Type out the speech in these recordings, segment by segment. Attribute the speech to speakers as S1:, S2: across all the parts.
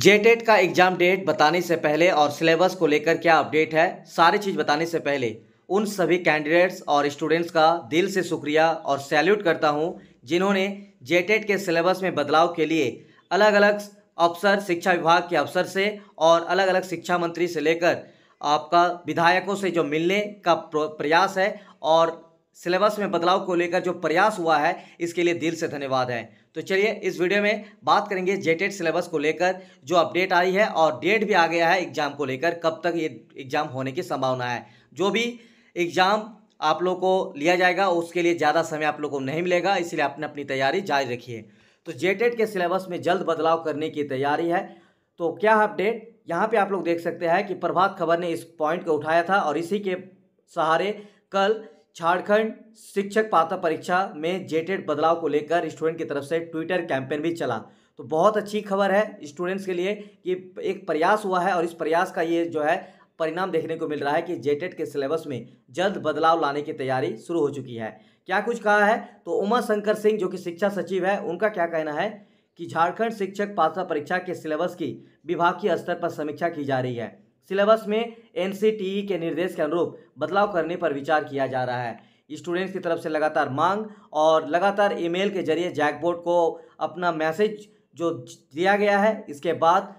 S1: जेटेट का exam date बताने से पहले और सिलेबस को लेकर क्या अपडेट है सारी चीज़ बताने से पहले उन सभी कैंडिडेट्स और स्टूडेंट्स का दिल से शुक्रिया और सैल्यूट करता हूं जिन्होंने जेटेट के सिलेबस में बदलाव के लिए अलग अलग अफसर शिक्षा विभाग के अफसर से और अलग अलग शिक्षा मंत्री से लेकर आपका विधायकों से जो मिलने का प्रयास है और सिलेबस में बदलाव को लेकर जो प्रयास हुआ है इसके लिए दिल से धन्यवाद है तो चलिए इस वीडियो में बात करेंगे जेटेड सिलेबस e को लेकर जो अपडेट आई है और डेट भी आ गया है एग्ज़ाम को लेकर कब तक ये एग्ज़ाम होने की संभावना है जो भी एग्ज़ाम आप लोग को लिया जाएगा उसके लिए ज़्यादा समय आप लोग को नहीं मिलेगा इसलिए आपने अपनी तैयारी जारी रखी है तो जेटेड e के सिलेबस में जल्द बदलाव करने की तैयारी है तो क्या अपडेट यहाँ पे आप लोग देख सकते हैं कि प्रभात खबर ने इस पॉइंट को उठाया था और इसी के सहारे कल झारखंड शिक्षक पात्र परीक्षा में जेटेड बदलाव को लेकर स्टूडेंट की तरफ से ट्विटर कैंपेन भी चला तो बहुत अच्छी खबर है स्टूडेंट्स के लिए कि एक प्रयास हुआ है और इस प्रयास का ये जो है परिणाम देखने को मिल रहा है कि जेटेड के सिलेबस में जल्द बदलाव लाने की तैयारी शुरू हो चुकी है क्या कुछ कहा है तो उमा शंकर सिंह जो कि शिक्षा सचिव है उनका क्या कहना है कि झारखंड शिक्षक पात्र परीक्षा के सिलेबस की विभाग के स्तर पर समीक्षा की जा रही है सिलेबस में एन के निर्देश के अनुरूप बदलाव करने पर विचार किया जा रहा है स्टूडेंट्स की तरफ से लगातार मांग और लगातार ईमेल के जरिए जैकबोर्ड को अपना मैसेज जो दिया गया है इसके बाद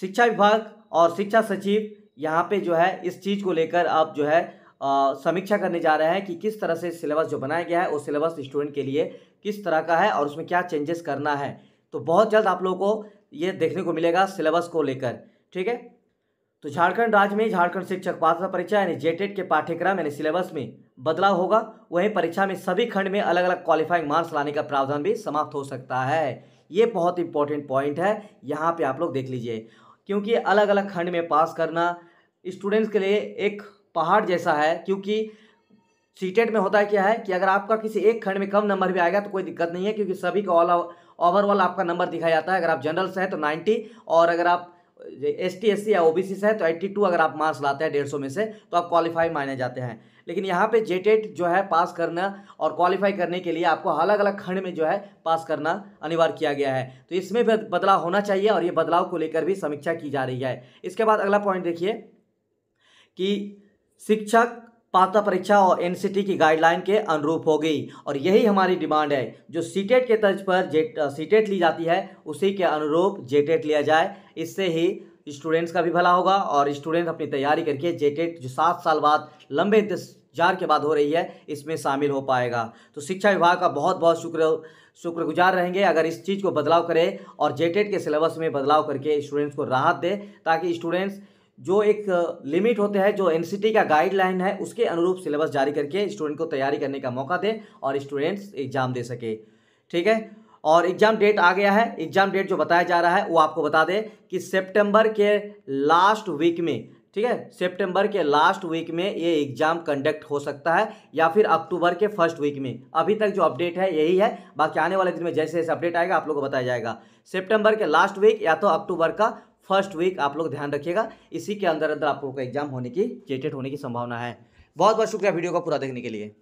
S1: शिक्षा विभाग और शिक्षा सचिव यहाँ पे जो है इस चीज़ को लेकर आप जो है समीक्षा करने जा रहे हैं कि किस तरह से सिलेबस जो बनाया गया है वो सिलेबस स्टूडेंट के लिए किस तरह का है और उसमें क्या चेंजेस करना है तो बहुत जल्द आप लोगों को ये देखने को मिलेगा सिलेबस को लेकर ठीक है तो झारखंड राज्य में झारखंड शिक्षक पात्रता परीक्षा यानी जेटेट के पाठ्यक्रम यानी सिलेबस में बदलाव होगा वहीं परीक्षा में सभी खंड में अलग अलग क्वालिफाइंग मार्क्स लाने का प्रावधान भी समाप्त हो सकता है ये बहुत इंपॉर्टेंट पॉइंट है यहाँ पे आप लोग देख लीजिए क्योंकि अलग अलग खंड में पास करना स्टूडेंट्स के लिए एक पहाड़ जैसा है क्योंकि सीटेट e में होता है क्या है कि अगर आपका किसी एक खंड में कम नंबर भी आएगा तो कोई दिक्कत नहीं है क्योंकि सभी का ऑल ओवरऑल आपका नंबर दिखाया जाता है अगर आप जनरल से हैं तो नाइन्टी और अगर आप एस टी एस सी या सी से है तो एट्टी टू अगर आप मार्क्स लाते हैं डेढ़ सौ में से तो आप क्वालिफाई माने जाते हैं लेकिन यहाँ पे जेटेट e जो है पास करना और क्वालिफाई करने के लिए आपको अलग अलग खंड में जो है पास करना अनिवार्य किया गया है तो इसमें भी बदलाव होना चाहिए और ये बदलाव को लेकर भी समीक्षा की जा रही है इसके बाद अगला पॉइंट देखिए कि शिक्षक पात्रता परीक्षा और एनसीटी की गाइडलाइन के अनुरूप होगी और यही हमारी डिमांड है जो सीटेट e के तर्ज पर जेट सीटेट e ली जाती है उसी के अनुरूप जेटेट e लिया जाए इससे ही स्टूडेंट्स का भी भला होगा और स्टूडेंट्स अपनी तैयारी करके जेटेट जो सात साल बाद लंबे इंतजार के बाद हो रही है इसमें शामिल हो पाएगा तो शिक्षा विभाग का बहुत बहुत शुक्र शुक्रगुजार रहेंगे अगर इस चीज़ को बदलाव करें और जेटेट के सिलेबस में बदलाव करके स्टूडेंट्स को राहत दे ताकि स्टूडेंट्स जो एक लिमिट होते हैं जो एनसीटी का गाइडलाइन है उसके अनुरूप सिलेबस जारी करके स्टूडेंट को तैयारी करने का मौका दें और स्टूडेंट्स एग्ज़ाम दे सके ठीक है और एग्ज़ाम डेट आ गया है एग्ज़ाम डेट जो बताया जा रहा है वो आपको बता दें कि सेप्टेम्बर के लास्ट वीक में ठीक है सितंबर के लास्ट वीक में ये एग्ज़ाम कंडक्ट हो सकता है या फिर अक्टूबर के फर्स्ट वीक में अभी तक जो अपडेट है यही है बाकी आने वाले दिन में जैसे जैसे अपडेट आएगा आप लोग को बताया जाएगा सितंबर के लास्ट वीक या तो अक्टूबर का फर्स्ट वीक आप लोग ध्यान रखिएगा इसी के अंदर अंदर आप लोगों का एग्जाम होने की चेटेड होने की संभावना है बहुत बहुत शुक्रिया वीडियो को पूरा देखने के लिए